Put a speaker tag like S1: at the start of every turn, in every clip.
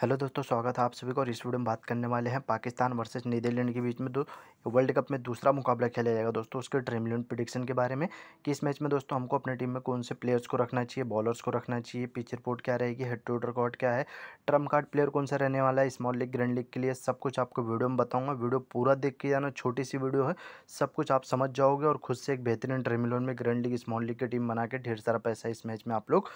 S1: hello दोस्तों स्वागत है आप सभी को और इस वीडियो में बात करने वाले हैं पाकिस्तान वर्सेस नीदरलैंड के बीच में दो वर्ल्ड कप में दूसरा मुकाबला खेला जाएगा दोस्तों उसके ड्रीम इलेवन प्रिडिक्शन के बारे में कि इस मैच में दोस्तों हमको अपनी टीम में कौन से प्लेयर्स को रखना चाहिए बॉलर्स को रखना चाहिए पिच रिपोर्ट क्या रहेगी हेड टू रिकॉर्ड क्या है ट्रम्प कार्ड प्लेयर कौन सा रहने वाला है स्मॉल लीग ग्रैंड लीग के लिए सब कुछ आपको वीडियो में बताऊँगा वीडियो पूरा देख के जाना छोटी सी वीडियो है सब कुछ आप समझ जाओगे और खुद से एक बेहतरीन ड्रीम इलेवन में ग्रैंड लीग स्मॉल लीग की टीम बना के ढेर सारा पैसा इस मैच में आप लोग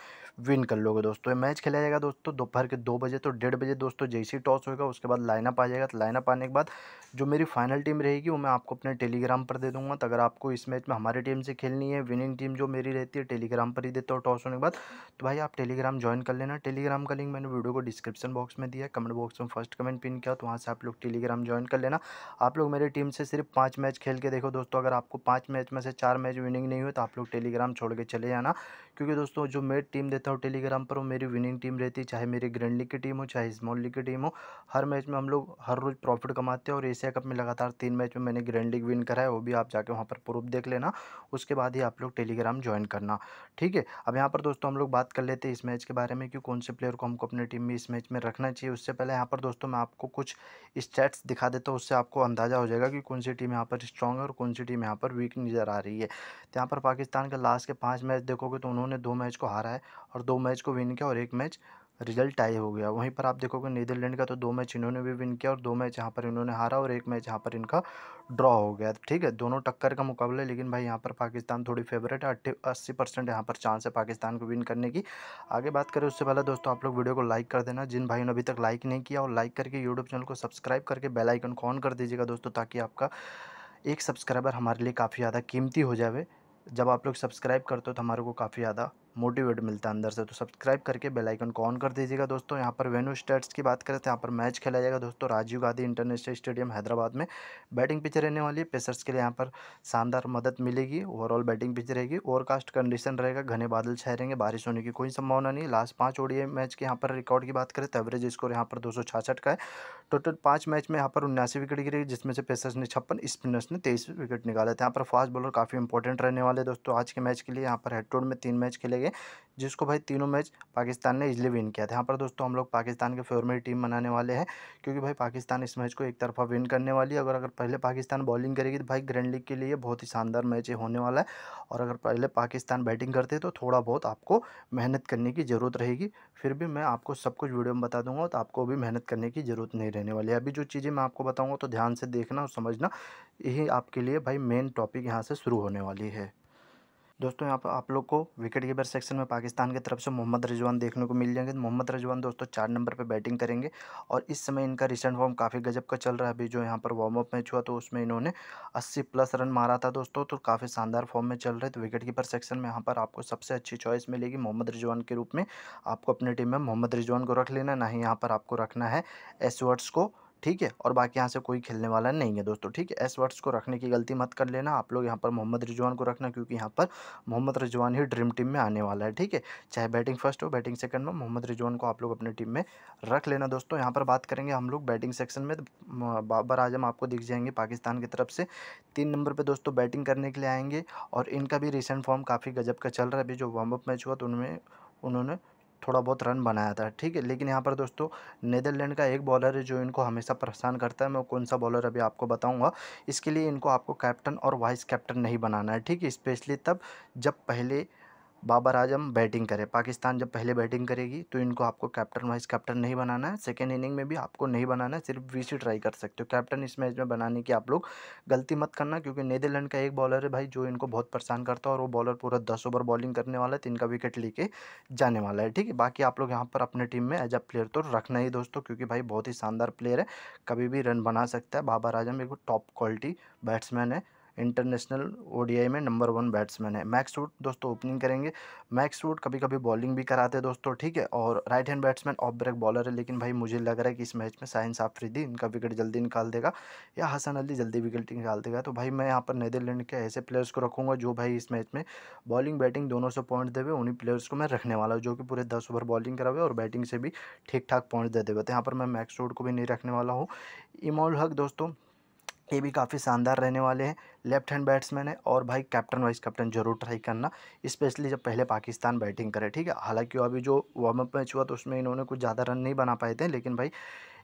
S1: विन कर लोगे दोस्तों मैच खेला जाएगा दोस्तों दोपहर के दो बजे तो डेढ़ बजे दोस्तों जैसे टॉस होगा उसके बाद लाइनअप आ जाएगा तो लाइनअप आने के बाद जो मेरी फाइनल टीम रहेगी वो मैं आपको अपने टेलीग्राम पर दे दूँगा तो अगर आपको इस मैच में हमारी टीम से खेलनी है विनिंग टीम जो मेरी रहती है टेलीग्राम पर ही देता हूँ टॉस होने के बाद तो भाई आप टेलीग्राम ज्वाइन कर लेना टेलीग्राम का लिंक मैंने वीडियो को डिस्क्रिप्शन बॉक्स में दिया कमेंट बॉक्स में फर्स्ट कमेंट पिन किया तो वहाँ से आप लोग टेलीग्राम ज्वाइन कर लेना आप लोग मेरी टीम से सिर्फ पाँच मैच खेल के देखो दोस्तों अगर आपको पाँच मैच में से चार मैच विनिंग नहीं हुए तो आप लोग टेलीग्राम छोड़ के चले जाना क्योंकि दोस्तों जो मैं टीम देता हूँ टेलीग्राम पर वो मेरी विनिंग टीम रहती है चाहे मेरी ग्रैंड लीग की टीम हो चाहे चाहे स्मॉल लीग की टीम हो हर मैच में हम लोग हर रोज़ प्रॉफिट कमाते हैं और एशिया कप में लगातार तीन मैच में मैंने ग्रैंड लीग विन करा है वो भी आप जाके वहाँ पर प्रूफ देख लेना उसके बाद ही आप लोग टेलीग्राम ज्वाइन करना ठीक है अब यहाँ पर दोस्तों हम लोग बात कर लेते हैं इस मैच के बारे में कि कौन से प्लेयर को हमको अपनी टीम में इस मैच में रखना चाहिए उससे पहले यहाँ पर दोस्तों मैं आपको कुछ स्टैट्स दिखा देता हूँ उससे आपको अंदाज़ा हो जाएगा कि कौन सी टीम यहाँ पर स्ट्रॉग है और कौन सी टीम यहाँ पर वीक नज़र आ रही है तो यहाँ पर पाकिस्तान का लास्ट के पाँच मैच देखोगे तो उन्होंने दो मैच को हारा है और दो मैच को विन किया और एक मैच रिजल्ट टाई हो गया वहीं पर आप देखोगे नीदरलैंड का तो दो मैच इन्होंने भी विन किया और दो मैच यहाँ पर इन्होंने हारा और एक मैच यहाँ पर इनका ड्रॉ हो गया ठीक है दोनों टक्कर का मुकाबला लेकिन भाई यहाँ पर पाकिस्तान थोड़ी फेवरेट है अस्सी परसेंट यहाँ पर चांस है पाकिस्तान को विन करने की आगे बात करें उससे पहले दोस्तों आप लोग वीडियो को लाइक कर देना जिन भाई ने अभी तक लाइक नहीं किया और लाइक करके यूट्यूब चैनल को सब्सक्राइब करके बेलाइकन को ऑन कर दीजिएगा दोस्तों ताकि आपका एक सब्सक्राइबर हमारे लिए काफ़ी ज़्यादा कीमती हो जाए जब आप लोग सब्सक्राइब करते हो तो हमारे को काफ़ी ज़्यादा मोटिवेट मिलता है अंदर से तो सब्सक्राइब करके बेलाइकन को ऑन कर दीजिएगा दोस्तों यहाँ पर वेन्यू स्टेट्स की बात करें तो यहाँ पर मैच खेला जाएगा दोस्तों राजीव गांधी इंटरनेशनल स्टेडियम हैदराबाद में बैटिंग पिच रहने वाली है पेसर्स के लिए यहाँ पर शानदार मदद मिलेगी ओवरऑल बैटिंग पिच रहेगी ओवरकास्ट कंडीशन रहेगा घने बादल छाए रहेंगे बारिश होने की कोई संभावना नहीं लास्ट पाँच ओडीए मैच के यहाँ पर रिकॉर्ड की बात करें तो एवरेज स्कोर यहाँ पर दो का है टोटल पाँच मैच में यहाँ पर उन्यासी विकेट गिरी जिसमें से पेसर्स ने छप्पन स्पिनर्स ने तेईस विकेट निकाले थे यहाँ पर फास्ट बॉलर काफ़ी इंपॉर्टेंट रहने वाले दोस्तों आज के मैच के लिए यहाँ पर हेड टोड में तीन मैच खेले गए करेंगे जिसको भाई तीनों मैच पाकिस्तान ने इजली विन किया था यहाँ पर दोस्तों हम लोग पाकिस्तान के फेवर में टीम बनाने वाले हैं क्योंकि भाई पाकिस्तान इस मैच को एक तरफा विन करने वाली है अगर अगर पहले पाकिस्तान बॉलिंग करेगी तो भाई ग्रैंड लीग के लिए बहुत ही शानदार मैच होने वाला है और अगर पहले पाकिस्तान बैटिंग करते तो थोड़ा बहुत आपको मेहनत करने की ज़रूरत रहेगी फिर भी मैं आपको सब कुछ वीडियो में बता दूंगा तो आपको भी मेहनत करने की ज़रूरत नहीं रहने वाली है अभी जो चीज़ें मैं आपको बताऊँगा तो ध्यान से देखना और समझना यही आपके लिए भाई मेन टॉपिक यहाँ से शुरू होने वाली है दोस्तों यहाँ पर आप लोग को विकेट कीपर सेक्शन में पाकिस्तान की तरफ से मोहम्मद रिजवान देखने को मिल जाएंगे मोहम्मद रिजवान दोस्तों चार नंबर पर बैटिंग करेंगे और इस समय इनका रिसेंट फॉर्म काफ़ी गजब का चल रहा है अभी जो यहाँ पर वार्म अप मैच हुआ तो उसमें इन्होंने अस्सी प्लस रन मारा था दोस्तों तो काफ़ी शानदार फॉर्म में चल रहे तो विकेट कीपर सेक्शन में यहाँ पर आपको सबसे अच्छी चॉइस मिलेगी मोहम्मद रिजवान के रूप में आपको अपनी टीम में मोहम्मद रिजवान को रख लेना ना ही यहाँ पर आपको रखना है एसवर्ट्स को ठीक है और बाकी यहाँ से कोई खेलने वाला नहीं है दोस्तों ठीक है एस वर्ड्स को रखने की गलती मत कर लेना आप लोग यहाँ पर मोहम्मद रिजवान को रखना क्योंकि यहाँ पर मोहम्मद रिजवान ही ड्रीम टीम में आने वाला है ठीक है चाहे बैटिंग फर्स्ट हो बैटिंग सेकंड में मोहम्मद रिजवान को आप लोग अपनी टीम में रख लेना दोस्तों यहाँ पर बात करेंगे हम लोग बैटिंग सेक्शन में बाबर आजम आपको दिख जाएंगे पाकिस्तान की तरफ से तीन नंबर पर दोस्तों बैटिंग करने के लिए आएंगे और इनका भी रिसेंट फॉर्म काफ़ी गजब का चल रहा है अभी जो वार्म अप मैच हुआ तो उनमें उन्होंने थोड़ा बहुत रन बनाया था ठीक है लेकिन यहाँ पर दोस्तों नीदरलैंड का एक बॉलर है जो इनको हमेशा परेशान करता है मैं कौन सा बॉलर अभी आपको बताऊँगा इसके लिए इनको आपको कैप्टन और वाइस कैप्टन नहीं बनाना है ठीक है स्पेशली तब जब पहले बाबर आजम बैटिंग करे पाकिस्तान जब पहले बैटिंग करेगी तो इनको आपको कैप्टन वाइस कैप्टन नहीं बनाना है सेकेंड इनिंग में भी आपको नहीं बनाना है सिर्फ वी ट्राई कर सकते हो कैप्टन इस मैच में बनाने की आप लोग गलती मत करना क्योंकि नीदरलैंड का एक बॉलर है भाई जो इनको बहुत परेशान करता है और वो बॉलर पूरा दस ओवर बॉलिंग करने वाला है तो इनका विकेट लेके जाने वाला है ठीक है बाकी आप लोग यहाँ पर अपने टीम में एज अ प्लेयर तो रखना ही दोस्तों क्योंकि भाई बहुत ही शानदार प्लेयर है कभी भी रन बना सकता है बाबर आजम एक टॉप क्वालिटी बैट्समैन है इंटरनेशनल ओडीआई में नंबर वन बैट्समैन है मैक्स वुड दोस्तों ओपनिंग करेंगे मैक्स वुड कभी कभी बॉलिंग भी कराते हैं दोस्तों ठीक है और right hand batsman off break bowler है लेकिन भाई मुझे लग रहा है कि इस मैच में साइंस आफरीदी इनका विकेट जल्दी निकाल देगा या हसन अली जल्दी विकेट निकाल देगा तो भाई मैं यहाँ पर नदरलैंड के ऐसे प्लेयर्स को रखूँगा जो भाई इस मैच में बॉलिंग बैटिंग दोनों से पॉइंट देवे उन्हीं प्लेयर्स को मैं रखने वाला हूँ जो कि पूरे दस ओवर बॉलिंग करावे और बैटिंग से भी ठीक ठाक पॉइंट दे देवे तो यहाँ पर मैं मैक्स रोड को भी नहीं रखने वाला हूँ इमोल हक दोस्तों ये भी काफ़ी शानदार रहने वाले हैं लेफ्ट हैंड बैट्समैन है और भाई कैप्टन वाइस कैप्टन जरूर ट्राई करना स्पेशली जब पहले पाकिस्तान बैटिंग करे ठीक है हालांकि अभी जो वार्म अप मैच हुआ तो उसमें इन्होंने कुछ ज़्यादा रन नहीं बना पाए थे लेकिन भाई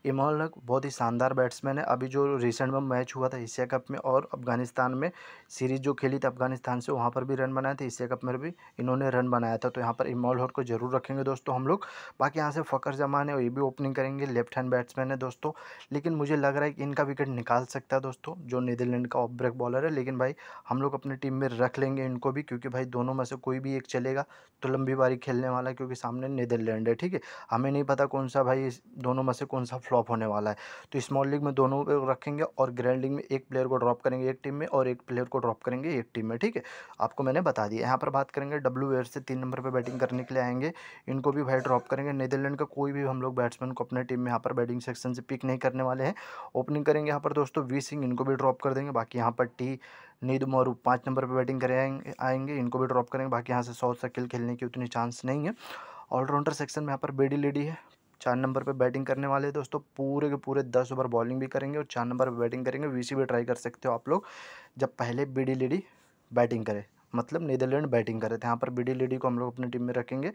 S1: इमोल हक बहुत ही शानदार बैट्समैन है अभी जो रिसेंट में मैच हुआ था एशिया कप में और अफगानिस्तान में सीरीज जो खेली थी अफगानिस्तान से वहाँ पर भी रन बनाए थे एशिया कप में भी इन्होंने रन बनाया था तो यहाँ पर इमोल हक को जरूर रखेंगे दोस्तों हम लोग बाकी यहाँ से फ़कर जमान है ये भी ओपनिंग करेंगे लेफ्ट हैंड बैट्समैन है दोस्तों लेकिन मुझे लग रहा है कि इनका विकेट निकाल सकता है दोस्तों जो नीदरलैंड का ऑफ ब्रेक बॉलर है लेकिन भाई हम लोग अपनी टीम में रख लेंगे इनको भी क्योंकि भाई दोनों में से कोई भी एक चलेगा तो लंबी बारी खेलने वाला क्योंकि सामने नीदरलैंड है ठीक है हमें नहीं पता कौन सा भाई दोनों में से कौन सा फ्लॉप होने वाला है तो स्मॉल लीग में दोनों रखेंगे और ग्रैंड लीग में एक प्लेयर को ड्रॉप करेंगे एक टीम में और एक प्लेयर को ड्रॉप करेंगे एक टीम में ठीक है आपको मैंने बता दिया यहाँ पर बात करेंगे डब्ल्यू से तीन नंबर पर बैटिंग करने के लिए आएंगे इनको भी भाई ड्रॉप करेंगे नीदरलैंड का कोई भी हम लोग बैट्समैन को अपने टीम में यहाँ पर बैटिंग सेक्शन से पिक नहीं करने वाले हैं ओपनिंग करेंगे यहाँ पर दोस्तों वी सिंह इनको भी ड्रॉप कर देंगे बाकी यहाँ पर टी नीद मोरू पाँच नंबर पर बैटिंग करेंगे आएंगे इनको भी ड्रॉप करेंगे बाकी यहाँ से सौ सकल खेलने की उतनी चांस नहीं है ऑलराउंडर सेक्शन में यहाँ पर बेडी लेडी है चार नंबर पे बैटिंग करने वाले हैं दोस्तों पूरे के पूरे दस ओवर बॉलिंग भी करेंगे और चार नंबर पे बैटिंग करेंगे वीसी भी ट्राई कर सकते हो आप लोग जब पहले बीडी लेडी बैटिंग करे मतलब नीदरलैंड बैटिंग करे थे यहाँ पर बीडी लेडी को हम लोग अपनी टीम में रखेंगे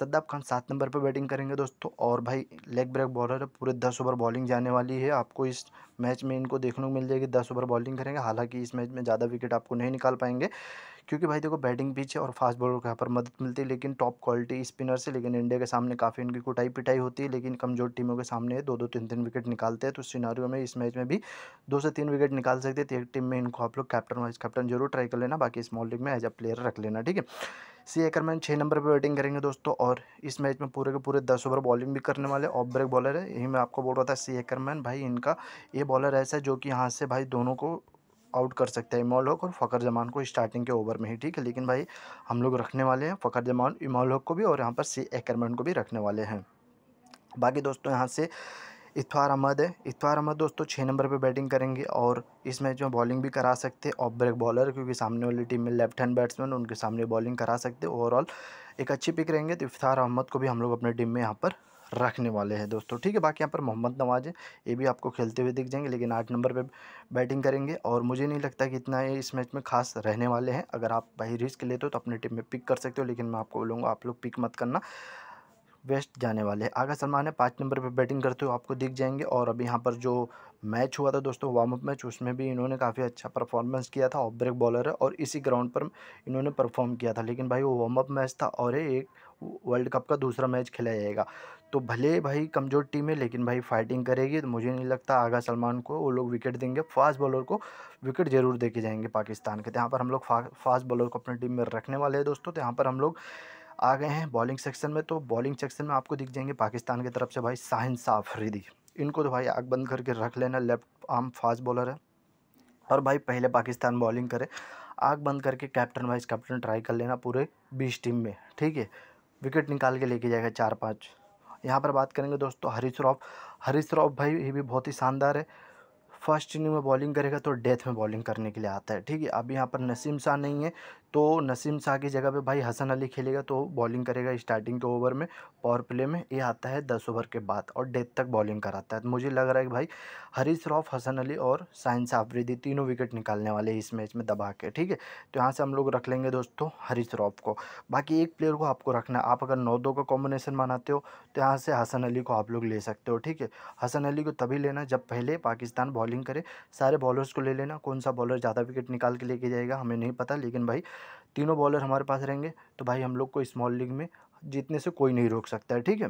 S1: सद्दाब खान सात नंबर पर बैटिंग करेंगे दोस्तों और भाई लेग ब्रेक बॉलर है पूरे दस ओवर बॉलिंग जाने वाली है आपको इस मैच में इनको देखने को मिल जाएगी दस ओवर बॉलिंग करेंगे हालांकि इस मैच में ज़्यादा विकेट आपको नहीं निकाल पाएंगे क्योंकि भाई देखो बैटिंग पिच है और फास्ट बॉलर को यहाँ पर मदद मिलती है लेकिन टॉप क्वालिटी स्पिनर से लेकिन इंडिया के सामने काफ़ी इनकी कुटाई पिटाई होती है लेकिन कमजोर टीमों के सामने दो दो तीन तीन विकेट निकालते हैं तो सिनारियों में इस मैच में भी दो से तीन विकेट निकाल सकते थे तो एक टीम में इनको आप लोग कैप्टन वाइस कैप्टन जरूर ट्राई कर लेना बाकी स्मॉल लीग में एज अ प्लेयर रख लेना ठीक है सी एकरमैन छः नंबर पर बैटिंग करेंगे दोस्तों और इस मैच में पूरे के पूरे दस ओवर बॉलिंग भी करने वाले ऑफ ब्रेक बॉलर है यही मैं आपको बोल रहा था सी एकरमैन भाई इनका ये बॉलर ऐसा है जो कि यहाँ से भाई दोनों को आउट कर सकते हैं इमोल और फ़खर जमान को स्टार्टिंग के ओवर में ही ठीक है लेकिन भाई हम लोग रखने वाले हैं फ़खर जमान इमोल को भी और यहाँ पर सी एकरमैन को भी रखने वाले हैं बाकी दोस्तों यहाँ से इतवार अहमद है इतवार अहमद दोस्तों छः नंबर पे बैटिंग करेंगे और इस मैच में बॉलिंग भी करा सकते हैं ऑफ ब्रेक बॉलर क्योंकि सामने वाली टीम में लेफ्ट हैंड बैट्समैन उनके सामने बॉलिंग करा सकते ओवरऑल एक अच्छी पिक रहेंगे तो इफ्तार अहमद को भी हम लोग अपने टीम में यहाँ पर रखने वाले हैं दोस्तों ठीक है बाकी यहाँ पर मोहम्मद नवाज है ये भी आपको खेलते हुए दिख जाएंगे लेकिन आठ नंबर पर बैटिंग करेंगे और मुझे नहीं लगता कि इतना इस मैच में खास रहने वाले हैं अगर आप भाई रिस्क लेते हो तो अपनी टीम में पिक कर सकते हो लेकिन मैं आपको बोलूँगा आप लोग पिक मत करना वेस्ट जाने वाले हैं आगा सलमान है पाँच नंबर पे बैटिंग करते हुए आपको दिख जाएंगे और अभी यहाँ पर जो मैच हुआ था दोस्तों वार्म अप मैच उसमें भी इन्होंने काफ़ी अच्छा परफॉर्मेंस किया था ऑफ ब्रेक बॉलर है और इसी ग्राउंड पर इन्होंने परफॉर्म किया था लेकिन भाई वो वार्म अप मैच था और एक वर्ल्ड कप का दूसरा मैच खेला जाएगा तो भले भाई कमज़ोर टीम है लेकिन भाई फाइटिंग करेगी तो मुझे नहीं लगता आगा सलमान को वो लोग विकेट देंगे फास्ट बॉलर को विकेट जरूर देके जाएंगे पाकिस्तान के तो यहाँ पर हम लोग फा, फास्ट बॉलर को अपनी टीम में रखने वाले हैं दोस्तों तो यहाँ पर हम लोग आ गए हैं बॉलिंग सेक्शन में तो बॉलिंग सेक्शन में आपको दिख जाएंगे पाकिस्तान की तरफ से भाई साहिन साफरीदी इनको तो भाई आग बंद करके रख लेना लेफ्ट आर्म फास्ट बॉलर है और भाई पहले पाकिस्तान बॉलिंग करे आग बंद करके कैप्टन वाइस कैप्टन ट्राई कर लेना पूरे बीस टीम में ठीक है विकेट निकाल के लेके जाएगा चार पाँच यहाँ पर बात करेंगे दोस्तों हरीश रॉफ हरीश रॉफ भाई ये भी बहुत ही शानदार है फर्स्ट इनिंग में बॉलिंग करेगा तो डेथ में बॉलिंग करने के लिए आता है ठीक है अब यहाँ पर नसीम शाह नहीं है तो नसीम शाह की जगह पे भाई हसन अली खेलेगा तो बॉलिंग करेगा स्टार्टिंग के ओवर में पावर प्ले में ये आता है दस ओवर के बाद और डेथ तक बॉलिंग कराता है तो मुझे लग रहा है कि भाई हरीश रॉफ हसन अली और साइंस साफरीदी तीनों विकेट निकालने वाले इस मैच में दबा के ठीक है तो यहाँ से हम लोग रख लेंगे दोस्तों हरीश रॉफ को बाकी एक प्लेयर को आपको रखना है आप अगर नौ दो का कॉम्बिनेशन बनाते हो तो यहाँ से हसन अली को आप लोग ले सकते हो ठीक है हसन अली को तभी लेना जब पहले पाकिस्तान बॉलिंग करे सारे बॉलर्स को ले लेना कौन सा बॉलर ज़्यादा विकेट निकाल के लेके जाएगा हमें नहीं पता लेकिन भाई तीनों बॉलर हमारे पास रहेंगे तो भाई हम लोग को स्मॉल लीग में जीतने से कोई नहीं रोक सकता है ठीक है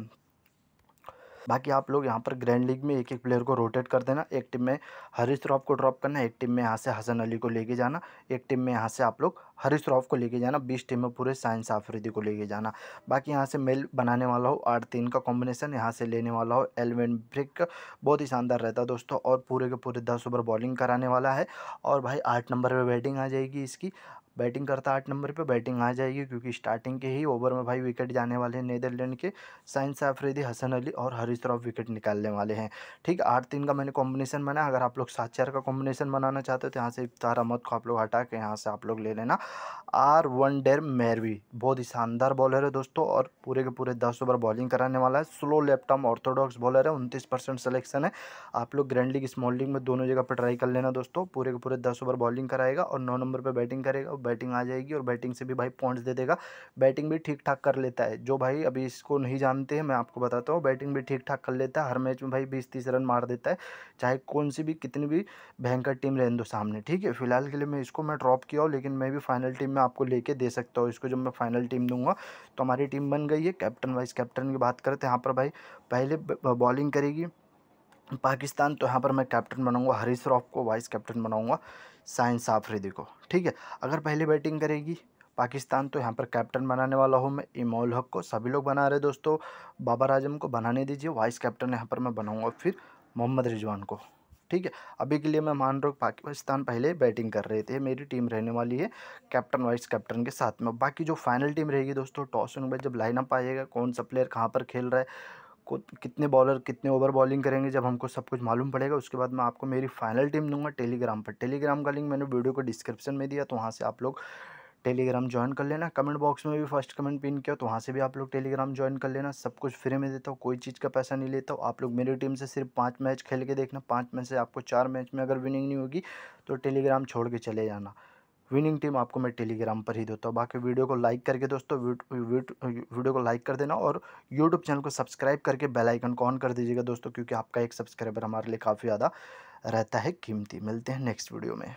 S1: बाकी आप लोग यहाँ पर ग्रैंड लीग में एक एक प्लेयर को रोटेट कर देना एक टीम में हरीश रॉफ को ड्रॉप करना एक टीम में यहाँ से हसन अली को लेके जाना एक टीम में यहाँ से आप लोग हरीश राव को लेके जाना बीस टीम में पूरे साइंस आफरीदी को लेके जाना बाकी यहाँ से मेल बनाने वाला हो आठ तीन का कॉम्बिनेशन यहाँ से लेने वाला हो एलवेन ब्रिक बहुत ही शानदार रहता है दोस्तों और पूरे के पूरे दस ओवर बॉलिंग कराने वाला है और भाई आठ नंबर पर बैटिंग आ जाएगी इसकी बैटिंग करता आठ नंबर पे बैटिंग आ जाएगी क्योंकि स्टार्टिंग के ही ओवर में भाई विकेट जाने वाले हैं नीदरलैंड के साइंस आफरीदी हसन अली और हरीश श्रॉफ विकेट निकालने वाले हैं ठीक आठ तीन का मैंने कॉम्बिनेशन बनाया अगर आप लोग सात चार का कॉम्बिनेशन बनाना चाहते हो तो यहाँ से इफ्तार अहमद को आप लोग हटा के यहाँ से आप लोग ले लेना आर वन डेर मेरवी बहुत ही शानदार बॉलर है दोस्तों और पूरे के पूरे दस ओवर बॉलिंग कराने वाला है स्लो लेफ्टआर्म ऑर्थोडॉक्स बॉलर है उनतीस परसेंट सलेक्शन है आप लोग ग्रैंड लीग स्मॉल लीग में दोनों जगह पर ट्राई कर लेना दोस्तों पूरे के पूरे दस ओवर बॉलिंग कराएगा और नौ नंबर पर बैटिंग करेगा और बैटिंग आ जाएगी और बैटिंग से भी भाई पॉइंट्स दे देगा बैटिंग भी ठीक ठाक कर लेता है जो भाई अभी इसको नहीं जानते हैं मैं आपको बताता हूँ बैटिंग भी ठीक ठाक कर लेता है हर मैच में भाई बीस तीस रन मार देता है चाहे कौन सी भी कितनी भी भयंकर टीम रहें दो सामने ठीक है फिलहाल के लिए मैं इसको मैं ड्रॉप किया हूँ लेकिन मैं भी फाइनल टीम में आपको लेके दे सकता हूँ इसको जब मैं फाइनल टीम दूंगा तो हमारी टीम बन गई है कैप्टन वाइस कैप्टन की बात करते हैं यहाँ पर भाई पहले बॉलिंग करेगी पाकिस्तान तो यहाँ पर मैं कैप्टन बनाऊँगा हरीश रॉफ को वाइस कैप्टन बनाऊँगा साइंस आफरीदी को ठीक है अगर पहले बैटिंग करेगी पाकिस्तान तो यहाँ पर कैप्टन बनाने वाला हूँ मैं इमोल हक को सभी लोग बना रहे दोस्तों बाबर आजम को बनाने दीजिए वाइस कैप्टन यहाँ पर मैं बनाऊँगा फिर मोहम्मद रिजवान को ठीक है अभी के लिए मैं मान रहा हूँ पाकिस्तान पहले बैटिंग कर रहे थे मेरी टीम रहने वाली है कैप्टन वाइस कैप्टन के साथ में बाकी जो फाइनल टीम रहेगी दोस्तों टॉस होने जब लाइनअप आएगा कौन सा प्लेयर कहाँ पर खेल रहा है को कितने बॉलर कितने ओवर बॉलिंग करेंगे जब हमको सब कुछ मालूम पड़ेगा उसके बाद मैं आपको मेरी फाइनल टीम दूंगा टेलीग्राम पर टेलीग्राम का लिंक मैंने वीडियो को डिस्क्रिप्शन में दिया तो वहाँ से आप लोग टेलीग्राम ज्वाइन कर लेना कमेंट बॉक्स में भी फर्स्ट कमेंट पिन किया तो वहाँ से भी आप लोग टेलीग्राम ज्वाइन कर लेना सब कुछ फ्री में देता हूँ कोई चीज़ का पैसा नहीं लेता हूँ आप लोग मेरी टीम से सिर्फ पाँच मैच खेल के देखना पाँच में से आपको चार मैच में अगर विनिंग नहीं होगी तो टेलीग्राम छोड़ के चले जाना विनिंग टीम आपको मैं टेलीग्राम पर ही देता हूँ बाकी वीडियो को लाइक करके दोस्तों वीडियो को लाइक कर देना और यूट्यूब चैनल को सब्सक्राइब करके बेल आइकन को ऑन कर दीजिएगा दोस्तों क्योंकि आपका एक सब्सक्राइबर हमारे लिए काफ़ी ज़्यादा रहता है कीमती मिलते हैं नेक्स्ट वीडियो में